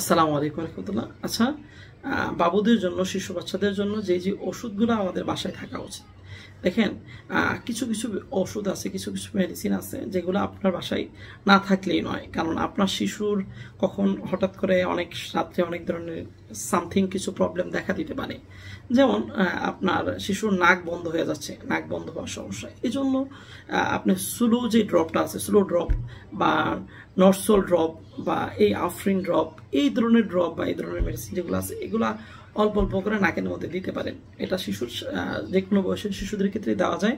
আসসালামু আলাইকুম রহমতুল্লাহ আচ্ছা বাবুদের জন্য শিশু বাচ্চাদের জন্য যে যে ওষুধগুলো আমাদের বাসায় থাকা উচিত দেখেন কিছু কিছু ওষুধ আছে কিছু কিছু মেডিসিন আছে যেগুলো আপনার বাসায় না থাকলেই নয় কারণ আপনার শিশুর কখন হঠাৎ করে অনেক রাত্রে অনেক ধরনের সামথিং কিছু প্রবলেম দেখা দিতে পারে যেমন আপনার শিশুর নাক বন্ধ হয়ে যাচ্ছে নাক বন্ধ হওয়ার সমস্যা এই জন্য আপনি স্লো যে ড্রপটা আছে স্লো ড্রপ বা নর্সল ড্রপ বা এই আফরিন ড্রপ এই ধরনের ড্রপ বা এই ধরনের মেডিসিন যেগুলো আছে এগুলা অল্প অল্প করে নাকের মধ্যে দিতে পারেন এটা শিশুর যে কোনো বয়সের শিশুদের ওষুধের ক্ষেত্রে দেওয়া যায়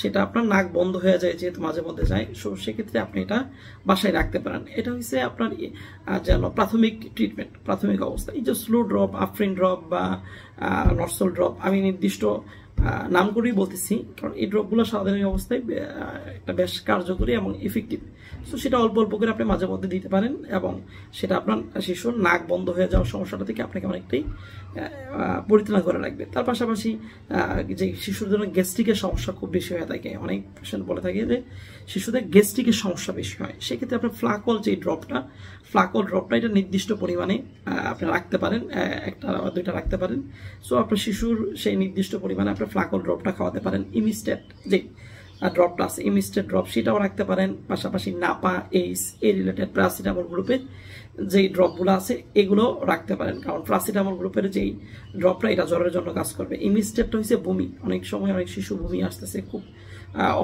সেটা আপনার নাক বন্ধ হয়ে যায় যেহেতু মাঝে মধ্যে যায় সো সেক্ষেত্রে আপনি এটা বাসায় রাখতে পারেন এটা হচ্ছে আপনার যেন প্রাথমিক ট্রিটমেন্ট প্রাথমিক অবস্থা এই যে স্লো ড্রপ আফ্রিন ড্রপ বা নর্সল ড্রপ আমি নির্দিষ্ট নাম করেই বলতেছি কারণ এই ড্রপগুলো সাধারণ অবস্থায় একটা বেশ কার্যকরী এবং ইফেক্টিভ সো সেটা অল্প অল্প করে আপনি মাঝে মধ্যে দিতে পারেন এবং সেটা আপনার শিশুর নাক বন্ধ হয়ে যাওয়ার সমস্যাটা থেকে আপনাকে অনেকটাই পরিত্রাণ করে রাখবে তার পাশাপাশি যে শিশুর জন্য গ্যাস্ট্রিকের সমস্যা খুব বেশি হয়ে থাকে অনেক পেশেন্ট বলে থাকে যে শিশুদের গ্যাস্ট্রিকের সমস্যা বেশি হয় সেক্ষেত্রে আপনার ফ্লাকল যে ড্রপটা ফ্লাকল ড্রপটা এটা নির্দিষ্ট পরিমাণে আপনি রাখতে পারেন একটা দুইটা রাখতে পারেন সো আপনার শিশুর সেই নির্দিষ্ট পরিমাণে আপনার ফ্লাকল ড্রপটা খাওয়াতে পারেন ইমিস্টেট যে ড্রপ প্লাস ইমিস্টের ড্রপ সেটাও রাখতে পারেন পাশাপাশি নাপা এইস এই রিলেটেড প্যারাসিটামল গ্রুপের যেই ড্রপগুলো আছে এগুলো রাখতে পারেন কারণ প্যারাসিটামল গ্রুপের যেই ড্রপটা এটা জ্বরের জন্য কাজ করবে ইমিস্টেপটা হচ্ছে বমি অনেক সময় অনেক শিশু বমি আসতেছে খুব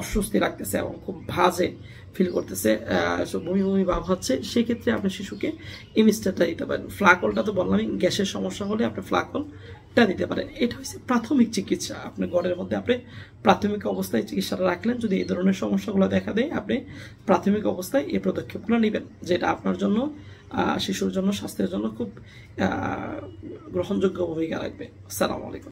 অস্বস্তি লাগতেছে এবং খুব ভাজে ফিল করতেছে বমি বমি ভাব হচ্ছে সেক্ষেত্রে আপনি শিশুকে ইমিস্টেপটা দিতে পারেন ফ্লাকলটা তো বললাম গ্যাসের সমস্যা হলে আপনি ফ্লাকলটা দিতে পারেন এটা হচ্ছে প্রাথমিক চিকিৎসা আপনি ঘরের মধ্যে আপনি প্রাথমিক অবস্থায় চিকিৎসাটা রাখেন রাখলেন যদি এই ধরনের সমস্যাগুলো দেখা দেয় আপনি প্রাথমিক অবস্থায় এই পদক্ষেপগুলো নেবেন যেটা আপনার জন্য শিশুর জন্য স্বাস্থ্যের জন্য খুব গ্রহণযোগ্য ভূমিকা রাখবে আসসালামু আলাইকুম